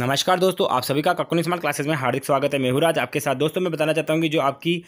नमस्कार दोस्तों आप सभी का कक्कुन स्मार्ट क्लासेस में हार्दिक स्वागत है मेहूराज आपके साथ दोस्तों मैं बताना चाहता हूँ कि जो आपकी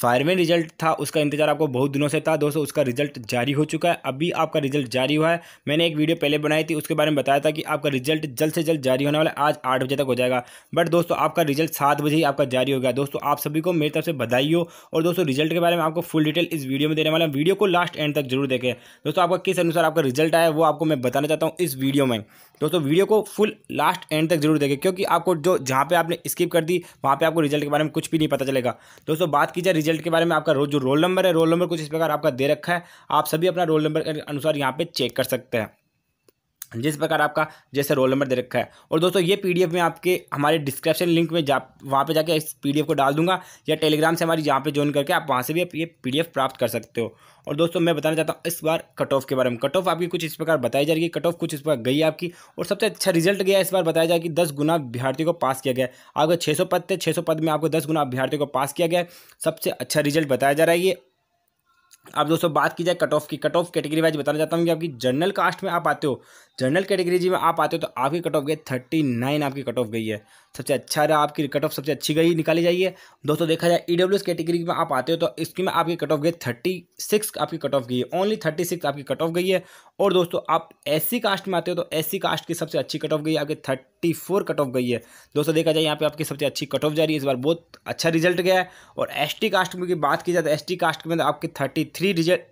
फायरमैन रिजल्ट था उसका इंतजार आपको बहुत दिनों से था दोस्तों उसका रिजल्ट जारी हो चुका है अभी आपका रिजल्ट जारी हुआ है मैंने एक वीडियो पहले बनाई थी उसके बारे में बताया था कि आपका रिजल्ट जल्द से जल्द जारी होने वाला आज आठ बजे तक हो जाएगा बट दोस्तों आपका रिजल्ट सात बजे ही आपका जारी हो गया दोस्तों आप सभी को मेरी तरफ से बधाई हो और दोस्तों रिजल्ट के बारे में आपको फुल डिटेल इस वीडियो में देने वाला वीडियो को लास्ट एंड तक जरूर देखें दोस्तों आपका किस अनुसार आपका रिजल्ट आया वो आपको मैं बताना चाहता हूँ इस वीडियो में दोस्तों वीडियो को फुल लास्ट एंड तक जरूर देखें क्योंकि आपको जो जहाँ पे आपने स्किप कर दी वहाँ पे आपको रिजल्ट के बारे में कुछ भी नहीं पता चलेगा दोस्तों बात की जाए रिजल्ट के बारे में आपका जो रोल नंबर है रोल नंबर कुछ इस प्रकार आपका दे रखा है आप सभी अपना रोल नंबर के अनुसार यहाँ पर चेक कर सकते हैं जिस प्रकार आपका जैसे रोल नंबर दे रखा है और दोस्तों ये पीडीएफ में आपके हमारे डिस्क्रिप्शन लिंक में जा वहाँ पर जाके इस पीडीएफ को डाल दूंगा या टेलीग्राम से हमारी यहाँ पे ज्वाइन करके आप वहाँ से भी ये पीडीएफ प्राप्त कर सकते हो और दोस्तों मैं बताना चाहता हूँ इस बार कट ऑफ के बारे में कट ऑफ आपकी कुछ इस प्रकार बताई जा रही है कट ऑफ कुछ इस प्रकार गई आपकी और सबसे अच्छा रिजल्ट गया इस बार बताया जाए कि दस गुना अभ्यार्थी को पास किया गया आपको छः सौ पद थे छः सौ पद में आपको दस गुना अभ्यार्थी को पास किया गया सबसे अच्छा रिजल्ट बताया जा रहा है ये अब दोस्तों बात की जाए कट ऑफ की कट ऑफ कैटेगरी वाइज बताना चाहता हूँ कि आपकी जनरल कास्ट में आप आते हो जनरल जी में आप आते हो तो आपकी कट ऑफ गई थर्टी नाइन आपकी कट ऑफ गई है सबसे अच्छा रहा आपकी कट ऑफ सबसे अच्छी गई निकाली जाइए दोस्तों देखा जाए ई डब्ल्यू एस कैटेगरी में आप आते हो तो इसकी में आपकी कट ऑफ गई थर्टी सिक्स आपकी कट ऑफ गई है ओनली थर्टी सिक्स आपकी कट ऑफ गई है और दोस्तों आप एस सी कास्ट में आते हो तो एस सी कास्ट की सबसे अच्छी कट ऑफ गई है आपकी थर्टी फोर कट ऑफ गई है दोस्तों देखा जाए यहाँ पे आपकी सबसे अच्छी कट ऑफ जा रही है इस बार बहुत अच्छा रिजल्ट गया है और एस टी कास्ट की बात की जाए तो एस टी कास्ट में तो आपकी thirty three result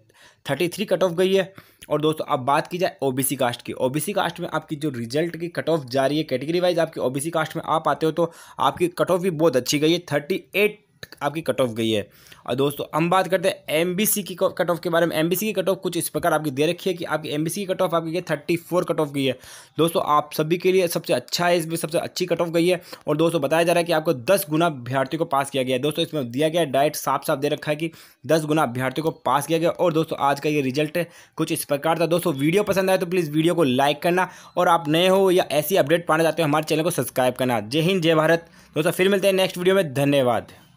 thirty three cut off गई है और दोस्तों अब बात की जाए ओबीसी कास्ट की ओबीसी कास्ट में आपकी जो रिजल्ट की कट ऑफ जा रही है कैटेगरी वाइज आपकी ओबीसी कास्ट में आप आते हो तो आपकी कट ऑफ भी बहुत अच्छी गई है थर्टी एट आपकी कट ऑफ गई है और दोस्तों हम बात करते हैं एम की कट ऑफ के बारे में एम की कट ऑफ कुछ इस प्रकार आपकी दे रखी है कि आपकी एम की कट ऑफ आपकी गई थर्टी फोर कट ऑफ गई है दोस्तों आप सभी के लिए सबसे अच्छा है इसमें सबसे अच्छी कट ऑफ गई है और दोस्तों बताया जा रहा है कि आपको दस गुना अभ्यार्थी को पास किया गया है दोस्तों इसमें दिया गया डायरेक्ट साफ साफ दे रखा है कि दस गुना अभ्यार्थी को पास किया गया और दोस्तों आज का ये रिजल्ट है कुछ इस प्रकार था दोस्तों वीडियो पसंद आए तो प्लीज़ वीडियो को लाइक करना और आप नए हो या ऐसी अपडेट पाना चाहते हो हमारे चैनल को सब्सक्राइब करना जय हिंद जय भारत दोस्तों फिर मिलते हैं नेक्स्ट वीडियो में धन्यवाद